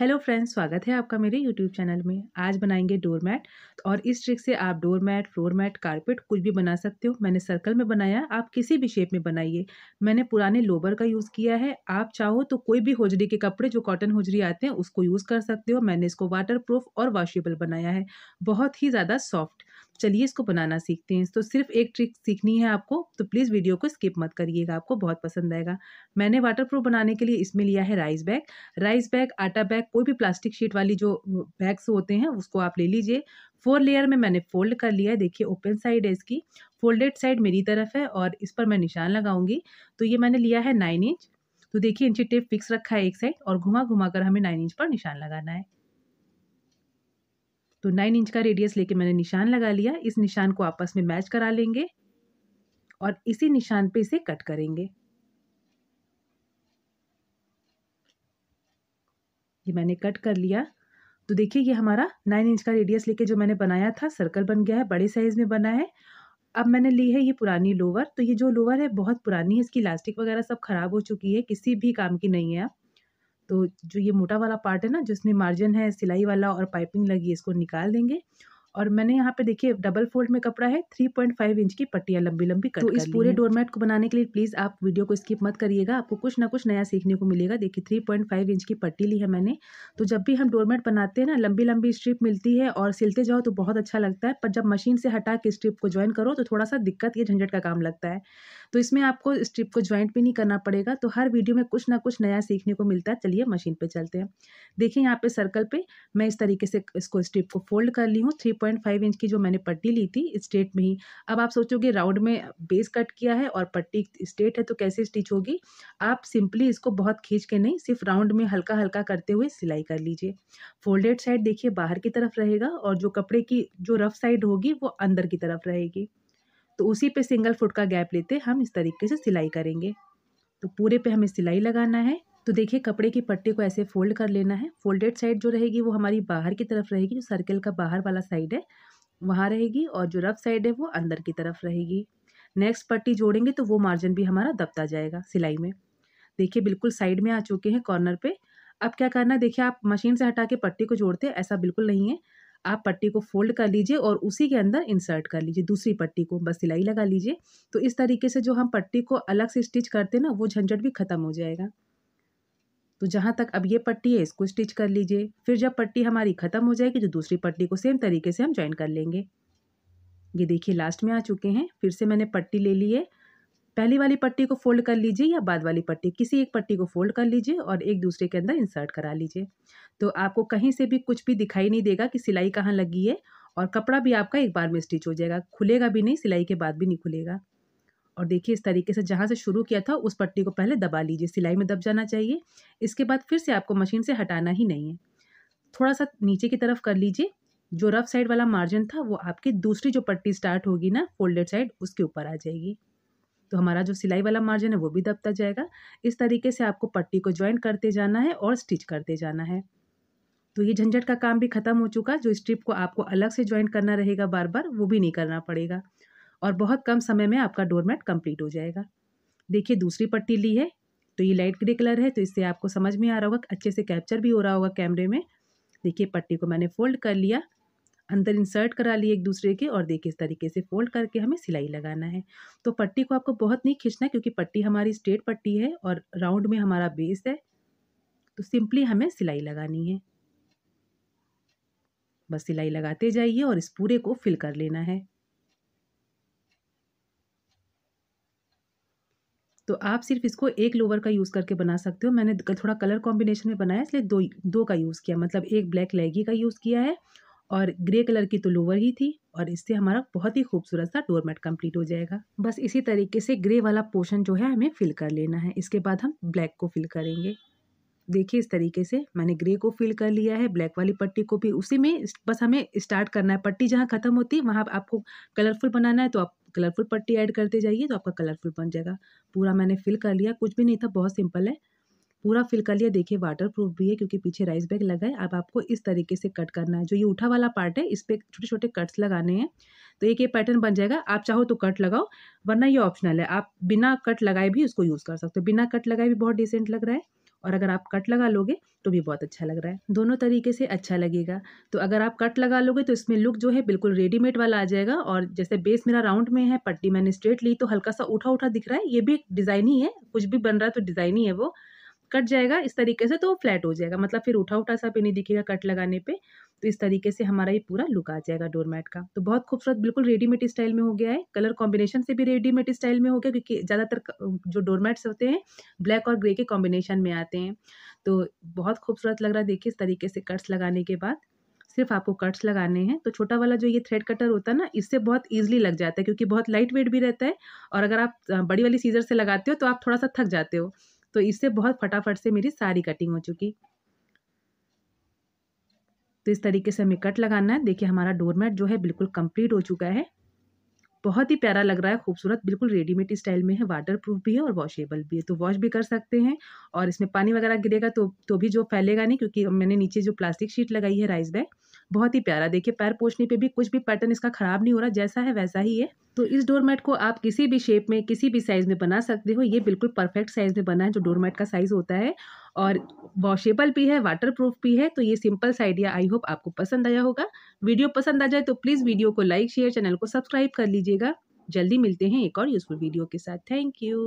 hello friends स्वागत है आपका मेरे यूट्यूब चैनल में आज बनाएंगे डोर तो मैट और इस ट्रिक से आप door mat floor mat carpet कुछ भी बना सकते हो मैंने सर्कल में बनाया आप किसी भी शेप में बनाइए मैंने पुराने लोबर का यूज़ किया है आप चाहो तो कोई भी होजरी के कपड़े जो कॉटन होजरी आते हैं उसको यूज़ कर सकते हो मैंने इसको वाटर प्रूफ और वॉशेबल बनाया है बहुत ही ज़्यादा सॉफ्ट चलिए इसको बनाना सीखते हैं तो सिर्फ एक ट्रिक सीखनी है आपको तो प्लीज़ वीडियो को स्किप मत करिएगा आपको बहुत पसंद आएगा मैंने वाटर प्रूफ बनाने के लिए इसमें लिया है राइस बैग राइस बैग आटा बैग कोई भी प्लास्टिक शीट वाली जो बैग्स होते हैं उसको आप ले लीजिए फोर लेयर में मैंने फोल्ड कर लिया है देखिए ओपन साइड है इसकी फोल्डेड साइड मेरी तरफ है और इस पर मैं निशान लगाऊंगी तो ये मैंने लिया है नाइन इंच तो देखिए इंची टेप फिक्स रखा है एक साइड और घुमा घुमा कर हमें नाइन इंच पर निशान लगाना है तो नाइन इंच का रेडियस लेके मैंने निशान लगा लिया इस निशान को आपस में मैच करा लेंगे और इसी निशान पे इसे कट करेंगे ये मैंने कट कर लिया तो देखिए ये हमारा नाइन इंच का रेडियस लेके जो मैंने बनाया था सर्कल बन गया है बड़े साइज़ में बना है अब मैंने ली है ये पुरानी लोवर तो ये जो लोवर है बहुत पुरानी है इसकी इलास्टिक वगैरह सब ख़राब हो चुकी है किसी भी काम की नहीं है अब तो जो ये मोटा वाला पार्ट है ना जिसमें मार्जिन है सिलाई वाला और पाइपिंग लगी है इसको निकाल देंगे और मैंने यहाँ पे देखिए डबल फोल्ड में कपड़ा है थ्री पॉइंट फाइव इंच की पट्टियाँ लंबी लंबी कट तो इस पूरे डोरमेट को बनाने के लिए प्लीज़ आप वीडियो को स्किप मत करिएगा आपको कुछ ना कुछ नया सीखने को मिलेगा देखिए थ्री पॉइंट फाइव इंच की पट्टी ली है मैंने तो जब भी हम डोरमेट बनाते हैं ना लंबी लंबी स्ट्रिप मिलती है और सिलते जाओ तो बहुत अच्छा लगता है पर जब मशीन से हटा के स्ट्रिप को ज्वाइन करो तो थोड़ा सा दिक्कत या झंझट का काम लगता है तो इसमें आपको स्ट्रिप को ज्वाइंट भी नहीं करना पड़ेगा तो हर वीडियो में कुछ ना कुछ नया सीखने को मिलता है चलिए मशीन पर चलते हैं देखिए यहाँ पे सर्कल पे मैं इस तरीके से इसको स्ट्रिप को फोल्ड कर ली हूँ थ्री पॉइंट फाइव इंच की जो मैंने पट्टी ली थी स्ट्रेट में ही अब आप सोचोगे राउंड में बेस कट किया है और पट्टी स्ट्रेट है तो कैसे स्टिच होगी आप सिंपली इसको बहुत खींच के नहीं सिर्फ राउंड में हल्का हल्का करते हुए सिलाई कर लीजिए फोल्डेड साइड देखिए बाहर की तरफ रहेगा और जो कपड़े की जो रफ साइड होगी वो अंदर की तरफ रहेगी तो उसी पे सिंगल फुट का गैप लेते हम इस तरीके से सिलाई करेंगे तो पूरे पे हमें सिलाई लगाना है तो देखिए कपड़े की पट्टी को ऐसे फोल्ड कर लेना है फोल्डेड साइड जो रहेगी वो हमारी बाहर की तरफ रहेगी जो सर्कल का बाहर वाला साइड है वहाँ रहेगी और जो रफ साइड है वो अंदर की तरफ रहेगी नेक्स्ट पट्टी जोड़ेंगे तो वो मार्जिन भी हमारा दबता जाएगा सिलाई में देखिए बिल्कुल साइड में आ चुके हैं कॉर्नर पे अब क्या करना है देखिए आप मशीन से हटा के पट्टी को जोड़ते हैं ऐसा बिल्कुल नहीं है आप पट्टी को फोल्ड कर लीजिए और उसी के अंदर इंसर्ट कर लीजिए दूसरी पट्टी को बस सिलाई लगा लीजिए तो इस तरीके से जो हम पट्टी को अलग से स्टिच करते हैं ना वो झंझट भी ख़त्म हो जाएगा तो जहाँ तक अब ये पट्टी है इसको स्टिच कर लीजिए फिर जब पट्टी हमारी ख़त्म हो जाएगी तो दूसरी पट्टी को सेम तरीके से हम ज्वाइन कर लेंगे ये देखिए लास्ट में आ चुके हैं फिर से मैंने पट्टी ले ली है पहली वाली पट्टी को फोल्ड कर लीजिए या बाद वाली पट्टी किसी एक पट्टी को फोल्ड कर लीजिए और एक दूसरे के अंदर इंसर्ट करा लीजिए तो आपको कहीं से भी कुछ भी दिखाई नहीं देगा कि सिलाई कहाँ लगी है और कपड़ा भी आपका एक बार में स्टिच हो जाएगा खुलेगा भी नहीं सिलाई के बाद भी नहीं खुलेगा और देखिए इस तरीके से जहाँ से शुरू किया था उस पट्टी को पहले दबा लीजिए सिलाई में दब जाना चाहिए इसके बाद फिर से आपको मशीन से हटाना ही नहीं है थोड़ा सा नीचे की तरफ कर लीजिए जो रफ साइड वाला मार्जिन था वो आपकी दूसरी जो पट्टी स्टार्ट होगी ना फोल्डेड साइड उसके ऊपर आ जाएगी तो हमारा जो सिलाई वाला मार्जिन है वो भी दबता जाएगा इस तरीके से आपको पट्टी को ज्वाइन करते जाना है और स्टिच करते जाना है तो ये झंझट का काम भी खत्म हो चुका जो स्ट्रिप को आपको अलग से ज्वाइन करना रहेगा बार बार वो भी नहीं करना पड़ेगा और बहुत कम समय में आपका डोरमेट कंप्लीट हो जाएगा देखिए दूसरी पट्टी ली है तो ये लाइट ग्रे कलर है तो इससे आपको समझ में आ रहा होगा अच्छे से कैप्चर भी हो रहा होगा कैमरे में देखिए पट्टी को मैंने फोल्ड कर लिया अंदर इंसर्ट करा लिए एक दूसरे के और देखिए इस तरीके से फोल्ड करके हमें सिलाई लगाना है तो पट्टी को आपको बहुत नहीं खींचना क्योंकि पट्टी हमारी स्ट्रेट पट्टी है और राउंड में हमारा बेस है तो सिंपली हमें सिलाई लगानी है बस सिलाई लगाते जाइए और इस पूरे को फिल कर लेना है तो आप सिर्फ इसको एक लोवर का यूज़ करके बना सकते हो मैंने थोड़ा कलर कॉम्बिनेशन में बनाया इसलिए दो दो का यूज़ किया मतलब एक ब्लैक लेगी का यूज़ किया है और ग्रे कलर की तो लोवर ही थी और इससे हमारा बहुत ही खूबसूरत सा डोर मैट कम्प्लीट हो जाएगा बस इसी तरीके से ग्रे वाला पोर्शन जो है हमें फिल कर लेना है इसके बाद हम ब्लैक को फिल करेंगे देखिए इस तरीके से मैंने ग्रे को फिल कर लिया है ब्लैक वाली पट्टी को भी उसी में बस हमें स्टार्ट करना है पट्टी जहाँ ख़त्म होती है वहाँ आपको कलरफुल बनाना है तो आप कलरफुल पट्टी ऐड करते जाइए तो आपका कलरफुल बन जाएगा पूरा मैंने फिल कर लिया कुछ भी नहीं था बहुत सिंपल है पूरा फिल कर लिया देखिए वाटर प्रूफ भी है क्योंकि पीछे राइस बैग लगा है अब आपको इस तरीके से कट करना है जो ये उठा वाला पार्ट है इस पर छोटे छोटे कट्स लगाने हैं तो एक ये पैटर्न बन जाएगा आप चाहो तो कट लगाओ वरना ये ऑप्शनल है आप बिना कट लगाए भी उसको यूज़ कर सकते हो बिना कट लगाए भी बहुत डिसेंट लग रहा है और अगर आप कट लगा लोगे तो भी बहुत अच्छा लग रहा है दोनों तरीके से अच्छा लगेगा तो अगर आप कट लगा लोगे तो इसमें लुक जो है बिल्कुल रेडीमेड वाला आ जाएगा और जैसे बेस मेरा राउंड में है पट्टी मैंने स्ट्रेट ली तो हल्का सा उठा उठा दिख रहा है ये भी डिज़ाइन ही है कुछ भी बन रहा है तो डिज़ाइन ही है वो कट जाएगा इस तरीके से तो वो फ्लैट हो जाएगा मतलब फिर उठा उठा सा भी नहीं दिखेगा कट लगाने पे तो इस तरीके से हमारा ये पूरा लुक आ जाएगा डोरमैट का तो बहुत खूबसूरत बिल्कुल रेडीमेड स्टाइल में हो गया है कलर कॉम्बिनेशन से भी रेडीमेड स्टाइल में हो गया क्योंकि ज़्यादातर जो डोरमैट्स होते हैं ब्लैक और ग्रे के कॉम्बिनेशन में आते हैं तो बहुत खूबसूरत लग रहा है देखिए इस तरीके से कट्स लगाने के बाद सिर्फ आपको कट्स लगाने हैं तो छोटा वाला जो ये थ्रेड कटर होता है ना इससे बहुत ईजिली लग जाता है क्योंकि बहुत लाइट वेट भी रहता है और अगर आप बड़ी वाली सीजर से लगाते हो तो आप थोड़ा सा थक जाते हो तो इससे बहुत फटाफट से मेरी सारी कटिंग हो चुकी तो इस तरीके से हमें कट लगाना है देखिए हमारा डोरमेट जो है बिल्कुल कंप्लीट हो चुका है बहुत ही प्यारा लग रहा है खूबसूरत बिल्कुल रेडीमेड स्टाइल में है वाटर प्रूफ भी है और वॉशेबल भी है तो वॉश भी कर सकते हैं और इसमें पानी वगैरह गिरेगा तो तो भी जो फैलेगा नहीं क्योंकि मैंने नीचे जो प्लास्टिक शीट लगाई है राइस बैग बहुत ही प्यारा देखिए पैर पोछने पे भी कुछ भी पैटर्न इसका ख़राब नहीं हो रहा जैसा है वैसा ही है तो इस डोरमेट को आप किसी भी शेप में किसी भी साइज़ में बना सकते हो ये बिल्कुल परफेक्ट साइज़ में बना है जो डोरमेट का साइज़ होता है और वॉशेबल भी है वाटर प्रूफ भी है तो ये सिंपल सा आइडिया आई होप आपको पसंद आया होगा वीडियो पसंद आ जाए तो प्लीज़ वीडियो को लाइक शेयर चैनल को सब्सक्राइब कर लीजिएगा जल्दी मिलते हैं एक और यूज़फुल वीडियो के साथ थैंक यू